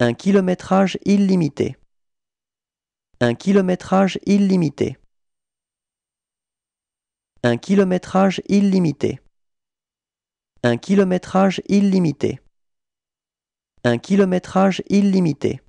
Un kilométrage illimité. Un kilométrage illimité. Un kilométrage illimité. Un kilométrage illimité. Un kilométrage illimité.